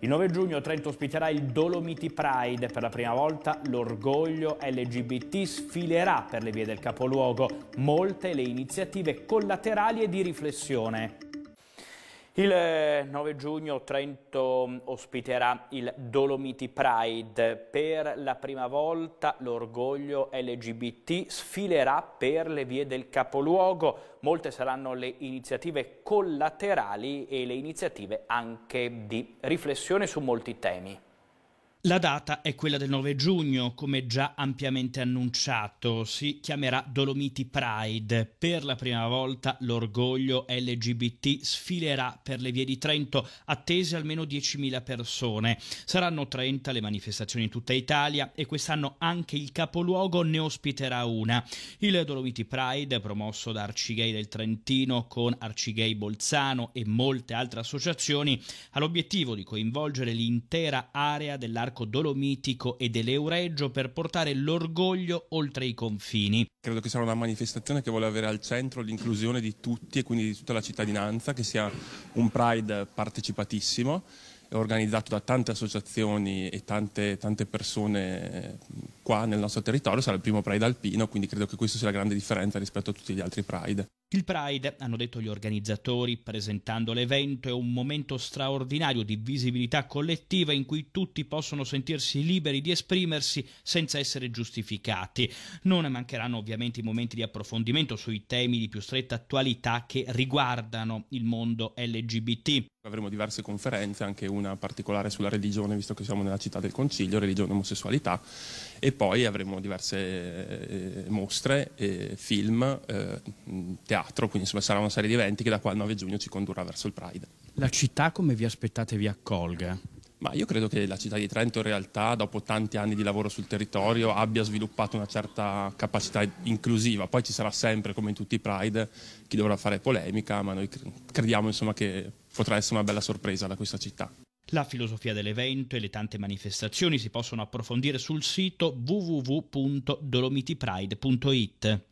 Il 9 giugno Trento ospiterà il Dolomiti Pride. Per la prima volta l'orgoglio LGBT sfilerà per le vie del capoluogo. Molte le iniziative collaterali e di riflessione. Il 9 eh, giugno Trento mm, ospiterà il Dolomiti Pride. Per la prima volta l'orgoglio LGBT sfilerà per le vie del capoluogo. Molte saranno le iniziative collaterali e le iniziative anche di riflessione su molti temi. La data è quella del 9 giugno, come già ampiamente annunciato, si chiamerà Dolomiti Pride. Per la prima volta l'orgoglio LGBT sfilerà per le vie di Trento, attese almeno 10.000 persone. Saranno 30 le manifestazioni in tutta Italia e quest'anno anche il capoluogo ne ospiterà una. Il Dolomiti Pride, promosso da Arcigay del Trentino con Arcigay Bolzano e molte altre associazioni, ha l'obiettivo di coinvolgere l'intera area dell'arco dell'arco dolomitico e dell'Euregio per portare l'orgoglio oltre i confini. Credo che sarà una manifestazione che vuole avere al centro l'inclusione di tutti e quindi di tutta la cittadinanza, che sia un Pride partecipatissimo, organizzato da tante associazioni e tante, tante persone qua nel nostro territorio sarà il primo Pride alpino, quindi credo che questa sia la grande differenza rispetto a tutti gli altri Pride. Il Pride, hanno detto gli organizzatori presentando l'evento, è un momento straordinario di visibilità collettiva in cui tutti possono sentirsi liberi di esprimersi senza essere giustificati. Non mancheranno ovviamente i momenti di approfondimento sui temi di più stretta attualità che riguardano il mondo LGBT. Avremo diverse conferenze, anche una particolare sulla religione, visto che siamo nella città del Concilio, religione e omosessualità, e poi avremo diverse eh, mostre, eh, film, teatro, quindi insomma sarà una serie di eventi che da qua al 9 giugno ci condurrà verso il Pride. La città come vi aspettate vi accolga? Ma io credo che la città di Trento in realtà, dopo tanti anni di lavoro sul territorio, abbia sviluppato una certa capacità inclusiva. Poi ci sarà sempre, come in tutti i Pride, chi dovrà fare polemica, ma noi crediamo insomma, che potrà essere una bella sorpresa da questa città. La filosofia dell'evento e le tante manifestazioni si possono approfondire sul sito www.dolomitipride.it.